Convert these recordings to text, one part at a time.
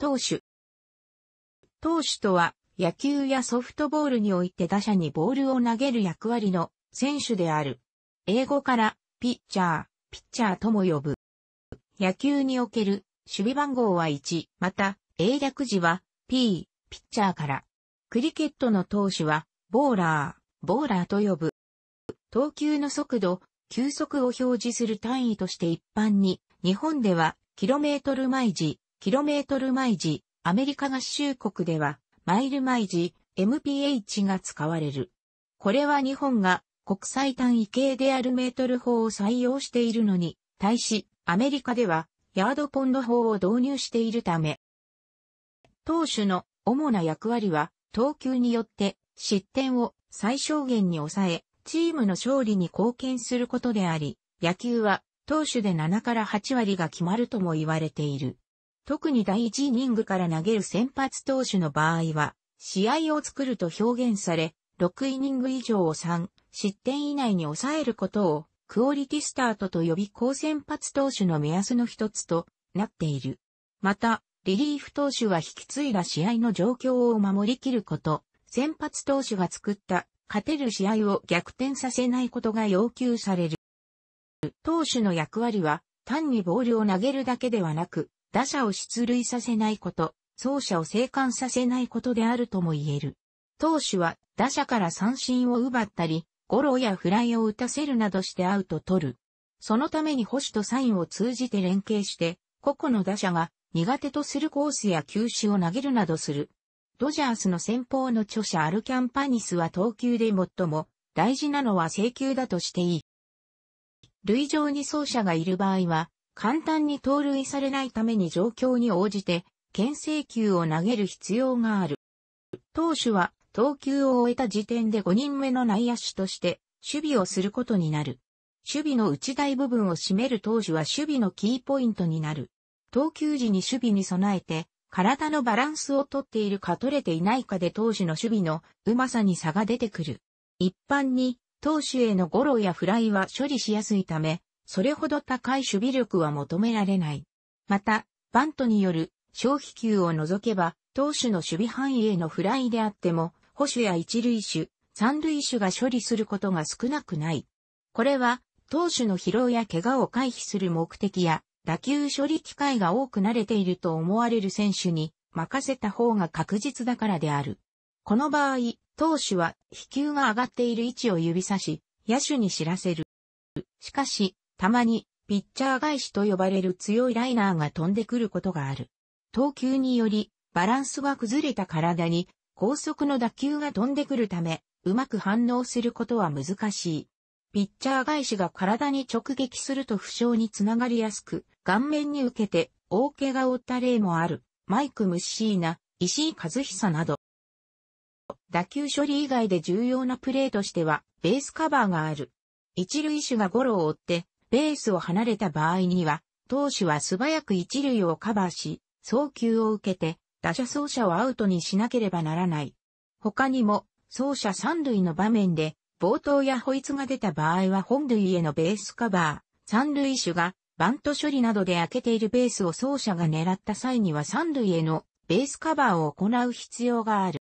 投手。投手とは、野球やソフトボールにおいて打者にボールを投げる役割の選手である。英語から、ピッチャー、ピッチャーとも呼ぶ。野球における、守備番号は1、また、英略字は、P、ピッチャーから。クリケットの投手は、ボーラー、ボーラーと呼ぶ。投球の速度、球速を表示する単位として一般に、日本では、キロメートル毎時、キロメートル毎時、アメリカ合衆国では、マイル毎時、MPH が使われる。これは日本が国際単位系であるメートル法を採用しているのに、対し、アメリカでは、ヤードポンド法を導入しているため、投手の主な役割は、投球によって失点を最小限に抑え、チームの勝利に貢献することであり、野球は投手で7から8割が決まるとも言われている。特に第1イニングから投げる先発投手の場合は、試合を作ると表現され、6イニング以上を3失点以内に抑えることを、クオリティスタートと呼び高先発投手の目安の一つとなっている。また、リリーフ投手は引き継いだ試合の状況を守りきること、先発投手が作った勝てる試合を逆転させないことが要求される。投手の役割は単にボールを投げるだけではなく、打者を出塁させないこと、走者を生還させないことであるとも言える。投手は打者から三振を奪ったり、ゴロやフライを打たせるなどしてアウト取る。そのために保守とサインを通じて連携して、個々の打者が苦手とするコースや球種を投げるなどする。ドジャースの先方の著者アルキャンパニスは投球で最も大事なのは制球だとしていい。塁上に走者がいる場合は、簡単に盗塁されないために状況に応じて、牽制球を投げる必要がある。投手は、投球を終えた時点で5人目の内野手として、守備をすることになる。守備の内大部分を占める投手は守備のキーポイントになる。投球時に守備に備えて、体のバランスをとっているか取れていないかで投手の守備のうまさに差が出てくる。一般に、投手へのゴロやフライは処理しやすいため、それほど高い守備力は求められない。また、バントによる消費球を除けば、投手の守備範囲へのフライであっても、保守や一塁手、三塁手が処理することが少なくない。これは、投手の疲労や怪我を回避する目的や、打球処理機会が多く慣れていると思われる選手に任せた方が確実だからである。この場合、投手は飛球が上がっている位置を指さし、野手に知らせる。しかし、たまに、ピッチャー返しと呼ばれる強いライナーが飛んでくることがある。投球により、バランスが崩れた体に、高速の打球が飛んでくるため、うまく反応することは難しい。ピッチャー返しが体に直撃すると負傷につながりやすく、顔面に受けて大怪我を負った例もある。マイク・ムッシーナ、石井和久など。打球処理以外で重要なプレーとしては、ベースカバーがある。一塁手がゴロを追って、ベースを離れた場合には、投手は素早く一塁をカバーし、送球を受けて、打者走者をアウトにしなければならない。他にも、走者三塁の場面で、冒頭やホイツが出た場合は本塁へのベースカバー、三塁手が、バント処理などで開けているベースを走者が狙った際には三塁へのベースカバーを行う必要がある。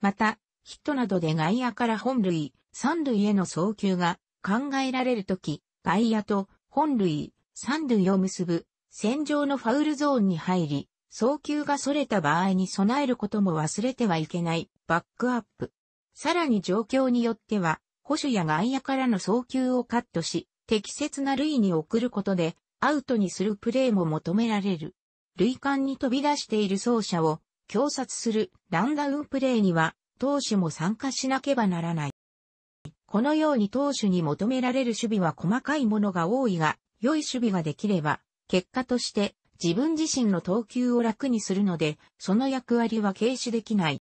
また、ヒットなどで外野から本塁、三塁への送球が考えられるとき、外野と本塁、三塁を結ぶ、戦場のファウルゾーンに入り、送球が逸れた場合に備えることも忘れてはいけない、バックアップ。さらに状況によっては、保守や外野からの送球をカットし、適切な類に送ることで、アウトにするプレーも求められる。類間に飛び出している走者を、強殺するランダウンプレーには、投手も参加しなければならない。このように投手に求められる守備は細かいものが多いが、良い守備ができれば、結果として自分自身の投球を楽にするので、その役割は軽視できない。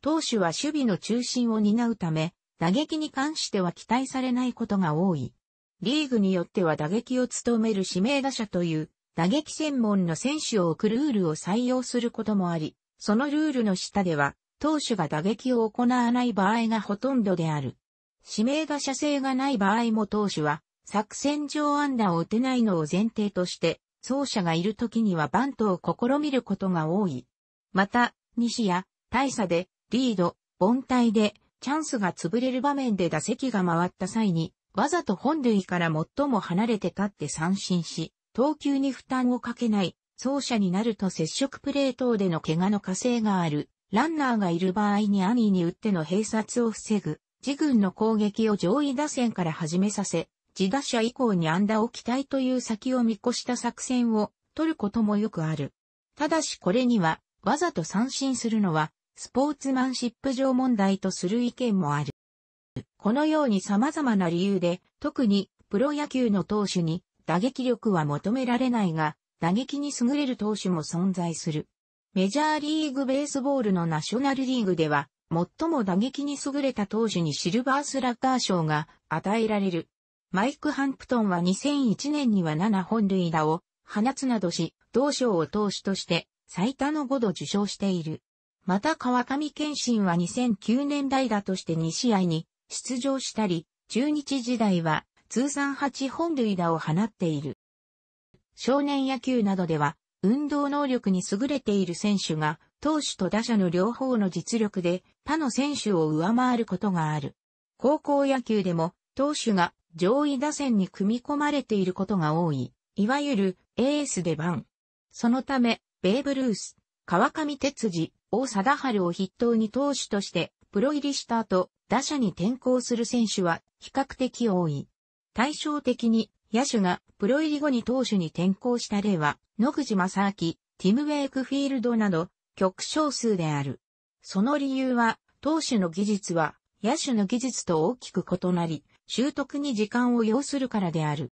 投手は守備の中心を担うため、打撃に関しては期待されないことが多い。リーグによっては打撃を務める指名打者という打撃専門の選手を置くルールを採用することもあり、そのルールの下では投手が打撃を行わない場合がほとんどである。指名打者精がない場合も投手は、作戦上安打を打てないのを前提として、走者がいる時にはバントを試みることが多い。また、西や大差で、リード、凡退で、チャンスが潰れる場面で打席が回った際に、わざと本塁から最も離れて立って三振し、投球に負担をかけない、走者になると接触プレー等での怪我の加勢がある、ランナーがいる場合に安易に打っての併殺を防ぐ、自軍の攻撃を上位打線から始めさせ、自打者以降に安打を期待という先を見越した作戦を取ることもよくある。ただしこれには、わざと三振するのは、スポーツマンシップ上問題とする意見もある。このように様々な理由で、特にプロ野球の投手に打撃力は求められないが、打撃に優れる投手も存在する。メジャーリーグベースボールのナショナルリーグでは、最も打撃に優れた投手にシルバースラッガー賞が与えられる。マイク・ハンプトンは2001年には7本塁打を放つなどし、同賞を投手として最多の5度受賞している。また川上健信は2009年代打として2試合に出場したり、中日時代は通算8本塁打を放っている。少年野球などでは運動能力に優れている選手が投手と打者の両方の実力で他の選手を上回ることがある。高校野球でも、投手が上位打線に組み込まれていることが多い、いわゆるエース出番。そのため、ベーブ・ルース、川上哲司、大貞治を筆頭に投手としてプロ入りした後、打者に転向する選手は比較的多い。対照的に野手がプロ入り後に投手に転向した例は、野口正明、ティム・ウェイクフィールドなど、極少数である。その理由は、投手の技術は、野手の技術と大きく異なり、習得に時間を要するからである。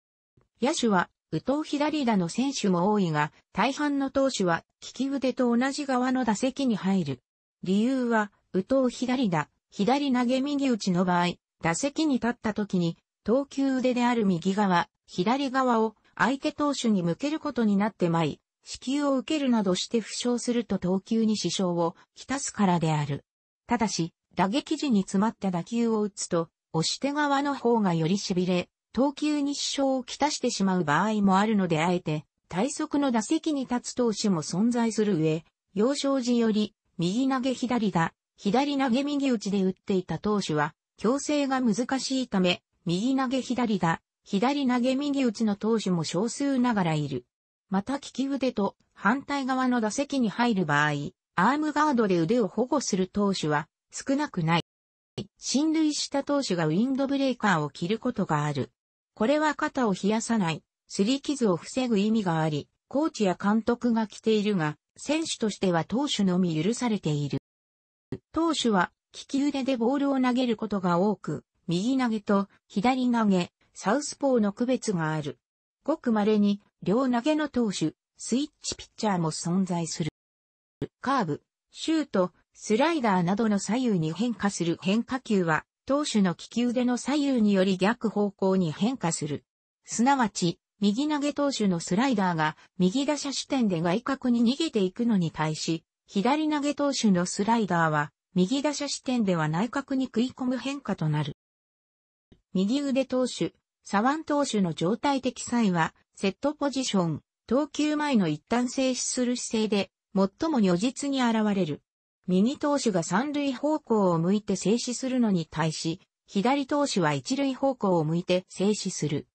野手は、右投左打の選手も多いが、大半の投手は、利き腕と同じ側の打席に入る。理由は、右投左打、左投げ右打ちの場合、打席に立った時に、投球腕である右側、左側を相手投手に向けることになってまい、支給を受けるなどして負傷すると投球に支障をきたすからである。ただし、打撃時に詰まった打球を打つと、押し手側の方がより痺れ、投球に支障をきたしてしまう場合もあるのであえて、対側の打席に立つ投手も存在する上、幼少時より、右投げ左打、左投げ右打ちで打っていた投手は、強制が難しいため、右投げ左打、左投げ右打ちの投手も少数ながらいる。また利き腕と反対側の打席に入る場合、アームガードで腕を保護する投手は少なくない。進塁した投手がウィンドブレーカーを着ることがある。これは肩を冷やさない、擦り傷を防ぐ意味があり、コーチや監督が着ているが、選手としては投手のみ許されている。投手は利き腕でボールを投げることが多く、右投げと左投げ、サウスポーの区別がある。ごく稀に両投げの投手、スイッチピッチャーも存在する。カーブ、シュート、スライダーなどの左右に変化する変化球は、投手の利き腕の左右により逆方向に変化する。すなわち、右投げ投手のスライダーが右打者視点で外角に逃げていくのに対し、左投げ投手のスライダーは右打者視点では内角に食い込む変化となる。右腕投手、左腕投手の状態的際はセットポジション、投球前の一旦静止する姿勢で、最も如実に現れる。右投手が三塁方向を向いて静止するのに対し、左投手は一塁方向を向いて静止する。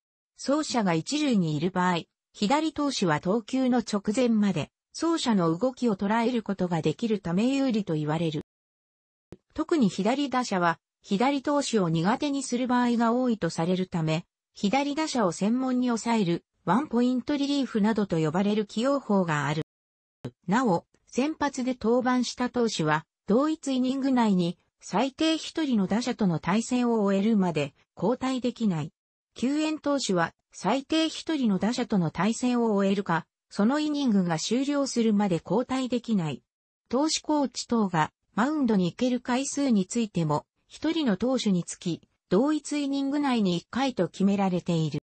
走者が一塁にいる場合、左投手は投球の直前まで、走者の動きを捉えることができるため有利と言われる。特に左打者は、左投手を苦手にする場合が多いとされるため、左打者を専門に抑えるワンポイントリリーフなどと呼ばれる起用法がある。なお、先発で登板した投手は、同一イニング内に最低一人の打者との対戦を終えるまで交代できない。救援投手は最低一人の打者との対戦を終えるか、そのイニングが終了するまで交代できない。投手コーチ等がマウンドに行ける回数についても、一人の投手につき、同一イニング内に一回と決められている。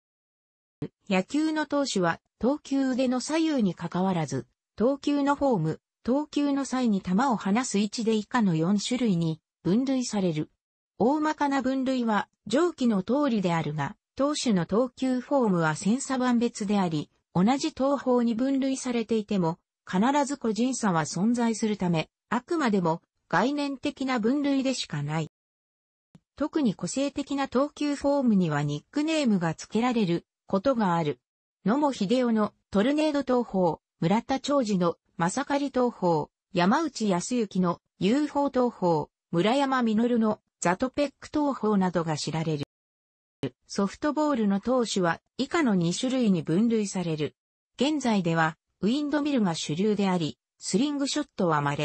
野球の投手は、投球腕の左右に関わらず、投球のフォーム、投球の際に球を離す位置で以下の4種類に分類される。大まかな分類は上記の通りであるが、投手の投球フォームは千差万別であり、同じ投法に分類されていても、必ず個人差は存在するため、あくまでも概念的な分類でしかない。特に個性的な投球フォームにはニックネームが付けられることがある。野茂秀夫のトルネード投法、村田長治のまさかり投法、山内康之の UFO 投法、村山実のザトペック投法などが知られる。ソフトボールの投手は以下の2種類に分類される。現在ではウィンドミルが主流であり、スリングショットは稀。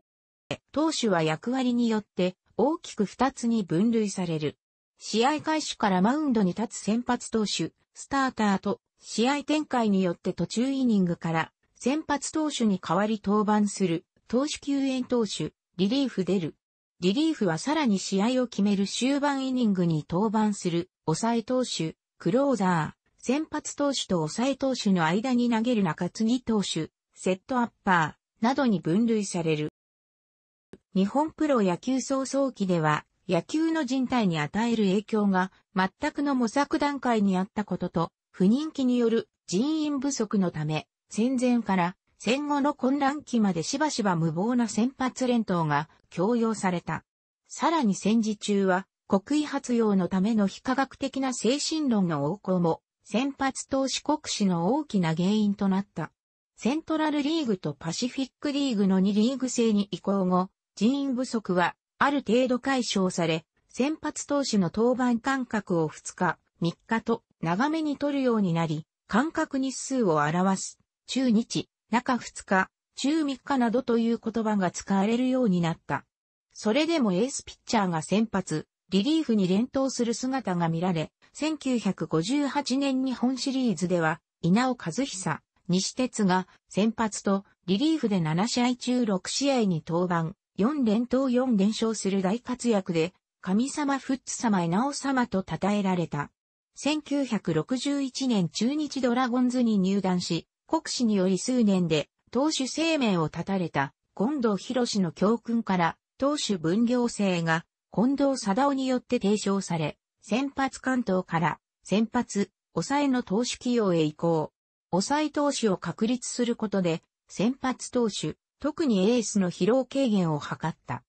投手は役割によって大きく2つに分類される。試合開始からマウンドに立つ先発投手、スターターと試合展開によって途中イニングから先発投手に代わり登板する投手救援投手、リリーフ出る。リリーフはさらに試合を決める終盤イニングに登板する抑え投手、クローザー、先発投手と抑え投手の間に投げる中継ぎ投手、セットアッパーなどに分類される。日本プロ野球総早期では野球の人体に与える影響が全くの模索段階にあったことと、不人気による人員不足のため、戦前から戦後の混乱期までしばしば無謀な先発連投が強要された。さらに戦時中は、国威発揚のための非科学的な精神論の横行も、先発投資国史の大きな原因となった。セントラルリーグとパシフィックリーグの2リーグ制に移行後、人員不足はある程度解消され、先発投手の登板間隔を2日、3日と長めに取るようになり、間隔日数を表す、中日、中2日、中3日などという言葉が使われるようになった。それでもエースピッチャーが先発、リリーフに連投する姿が見られ、1958年日本シリーズでは、稲尾和久、西鉄が先発とリリーフで7試合中6試合に登板、4連投4連勝する大活躍で、神様フッツ様へナオ様と称えられた。1961年中日ドラゴンズに入団し、国士により数年で投手生命を絶たれた近藤博士の教訓から投手分業制が近藤貞夫によって提唱され、先発関東から先発、抑えの投手起用へ移行。抑え投手を確立することで、先発投手、特にエースの疲労軽減を図った。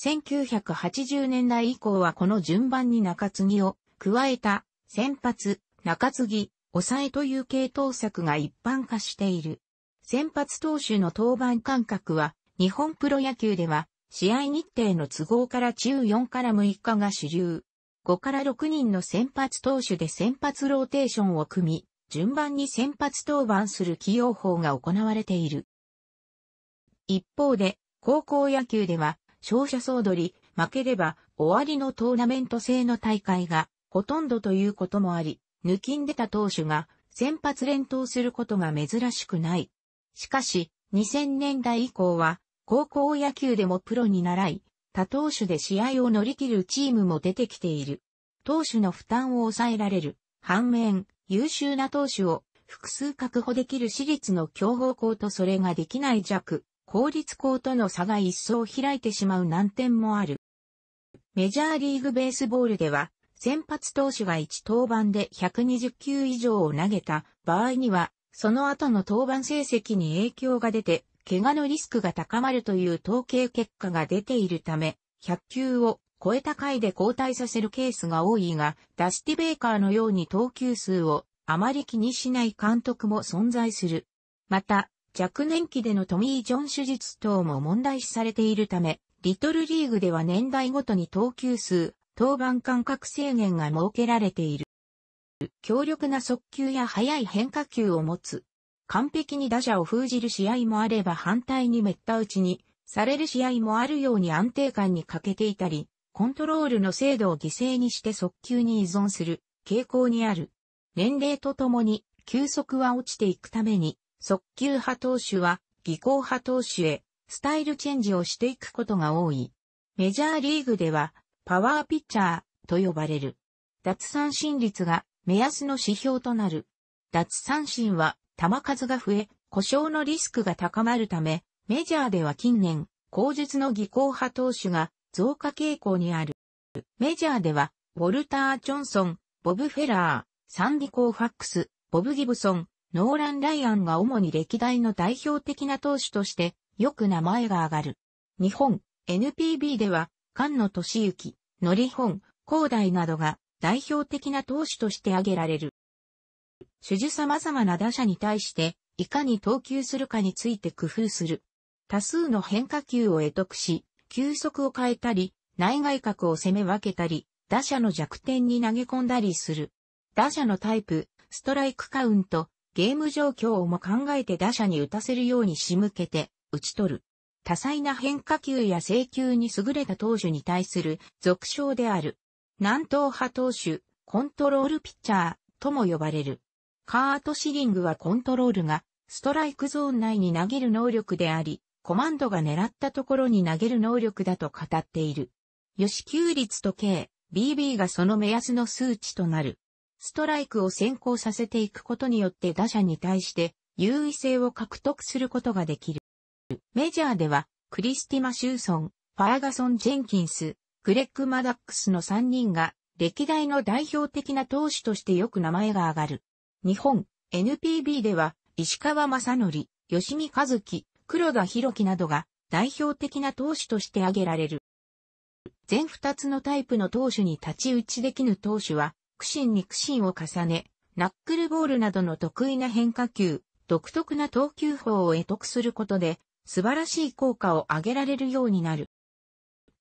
1980年代以降はこの順番に中継ぎを加えた先発、中継ぎ、抑えという系統策が一般化している。先発投手の登板間隔は日本プロ野球では試合日程の都合から中4から6日が主流。5から6人の先発投手で先発ローテーションを組み、順番に先発登板する起用法が行われている。一方で、高校野球では、勝者総取り、負ければ終わりのトーナメント制の大会がほとんどということもあり、抜きんでた投手が先発連投することが珍しくない。しかし、2000年代以降は、高校野球でもプロに習い、他投手で試合を乗り切るチームも出てきている。投手の負担を抑えられる。反面、優秀な投手を複数確保できる私立の強豪校とそれができない弱、公立校との差が一層開いてしまう難点もある。メジャーリーグベースボールでは、先発投手が1登板で120球以上を投げた場合には、その後の登板成績に影響が出て、怪我のリスクが高まるという統計結果が出ているため、100球を超えた回で交代させるケースが多いが、ダスティベーカーのように投球数をあまり気にしない監督も存在する。また、若年期でのトミー・ジョン手術等も問題視されているため、リトルリーグでは年代ごとに投球数、登板間隔制限が設けられている。強力な速球や速い変化球を持つ。完璧に打者を封じる試合もあれば反対に滅多打ちにされる試合もあるように安定感に欠けていたり、コントロールの精度を犠牲にして速球に依存する傾向にある。年齢とともに球速は落ちていくために速球派投手は技巧派投手へスタイルチェンジをしていくことが多い。メジャーリーグではパワーピッチャーと呼ばれる。脱三振率が目安の指標となる。脱三振は球数が増え、故障のリスクが高まるため、メジャーでは近年、後述の技巧派投手が増加傾向にある。メジャーでは、ウォルター・ジョンソン、ボブ・フェラー、サンディ・コーファックス、ボブ・ギブソン、ノーラン・ライアンが主に歴代の代表的な投手として、よく名前が挙がる。日本、NPB では、菅野敏之、のり本、高大などが代表的な投手として挙げられる。主樹様々な打者に対して、いかに投球するかについて工夫する。多数の変化球を得得し、球速を変えたり、内外角を攻め分けたり、打者の弱点に投げ込んだりする。打者のタイプ、ストライクカウント、ゲーム状況をも考えて打者に打たせるように仕向けて、打ち取る。多彩な変化球や制球に優れた投手に対する俗称である。南東派投手、コントロールピッチャーとも呼ばれる。カートシリングはコントロールがストライクゾーン内に投げる能力であり、コマンドが狙ったところに投げる能力だと語っている。予支球率と K、BB がその目安の数値となる。ストライクを先行させていくことによって打者に対して優位性を獲得することができる。メジャーでは、クリスティ・マシューソン、ファーガソン・ジェンキンス、グレッグ・マダックスの3人が、歴代の代表的な投手としてよく名前が挙がる。日本、NPB では、石川正則、吉見和樹、黒田博樹などが代表的な投手として挙げられる。全2つのタイプの投手に立ち打ちできぬ投手は、苦心に苦心を重ね、ナックルボールなどの得意な変化球、独特な投球法を得得することで、素晴らしい効果を上げられるようになる。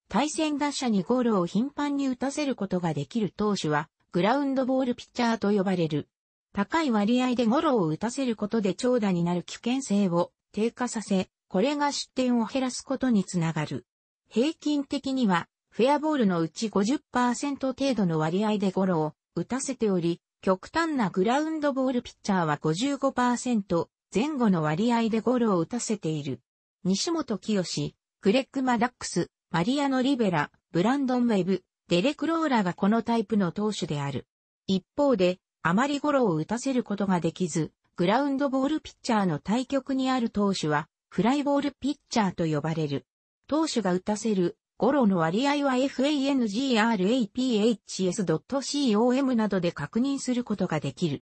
対戦打者にゴールを頻繁に打たせることができる投手は、グラウンドボールピッチャーと呼ばれる。高い割合でゴロを打たせることで長打になる危険性を低下させ、これが失点を減らすことにつながる。平均的には、フェアボールのうち50%程度の割合でゴロを打たせており、極端なグラウンドボールピッチャーは55%前後の割合でゴロを打たせている。西本清、クレック・マダックス、マリアノ・リベラ、ブランドン・ウェブ、デレク・ローラがこのタイプの投手である。一方で、あまりゴロを打たせることができず、グラウンドボールピッチャーの対局にある投手は、フライボールピッチャーと呼ばれる。投手が打たせるゴロの割合は fangraphs.com などで確認することができる。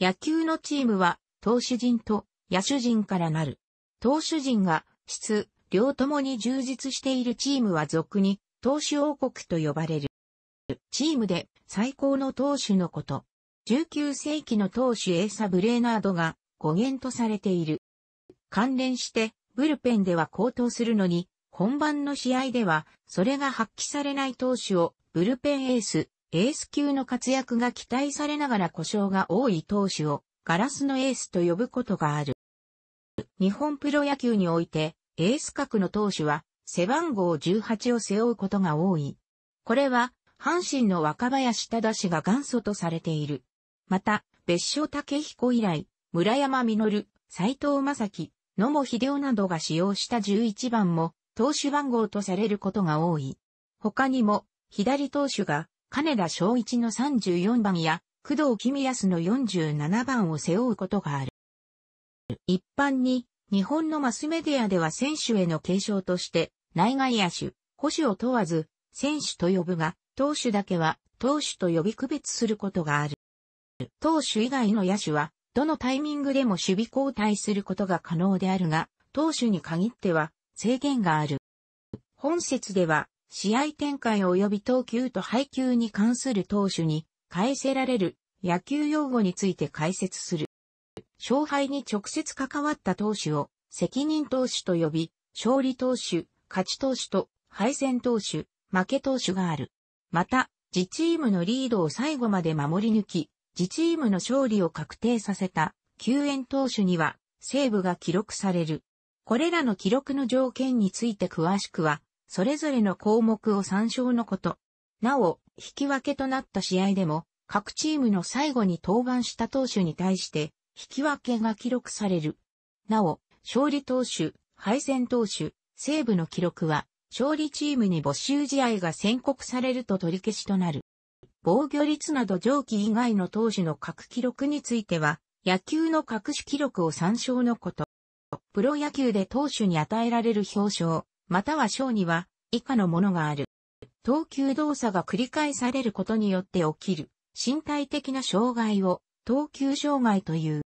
野球のチームは、投手陣と野手陣からなる。投手陣が、質、両ともに充実しているチームは俗に、投手王国と呼ばれる。チームで最高の投手のこと。19世紀の投手エーサ・ブレーナードが語源とされている。関連して、ブルペンでは高騰するのに、本番の試合では、それが発揮されない投手を、ブルペンエース、エース級の活躍が期待されながら故障が多い投手を、ガラスのエースと呼ぶことがある。日本プロ野球において、エース格の投手は、背番号18を背負うことが多い。これは、阪神の若林忠氏が元祖とされている。また、別所武彦以来、村山実、斎藤正樹、野茂秀夫などが使用した11番も、投手番号とされることが多い。他にも、左投手が、金田正一の34番や、工藤君康の47番を背負うことがある。一般に、日本のマスメディアでは選手への継承として、内外野手、保守を問わず、選手と呼ぶが、投手だけは、投手と呼び区別することがある。投手以外の野手は、どのタイミングでも守備交代することが可能であるが、投手に限っては、制限がある。本節では、試合展開及び投球と配球に関する投手に、返せられる野球用語について解説する。勝敗に直接関わった投手を責任投手と呼び、勝利投手、勝ち投手と敗戦投手、負け投手がある。また、自チームのリードを最後まで守り抜き、自チームの勝利を確定させた救援投手にはセーブが記録される。これらの記録の条件について詳しくは、それぞれの項目を参照のこと。なお、引き分けとなった試合でも、各チームの最後に登板した投手に対して、引き分けが記録される。なお、勝利投手、敗戦投手、西部の記録は、勝利チームに没収試合が宣告されると取り消しとなる。防御率など上記以外の投手の各記録については、野球の各種記録を参照のこと。プロ野球で投手に与えられる表彰、または賞には、以下のものがある。投球動作が繰り返されることによって起きる、身体的な障害を、投球障害という。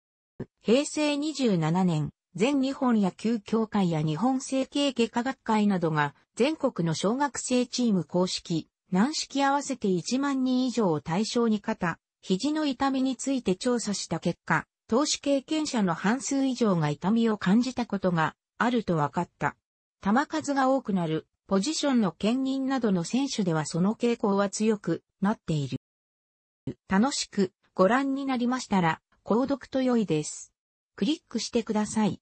平成27年、全日本野球協会や日本整形外科学会などが、全国の小学生チーム公式、軟式合わせて1万人以上を対象に肩、肘の痛みについて調査した結果、投資経験者の半数以上が痛みを感じたことがあると分かった。球数が多くなる、ポジションの兼任などの選手ではその傾向は強くなっている。楽しくご覧になりましたら、購読と良いです。クリックしてください。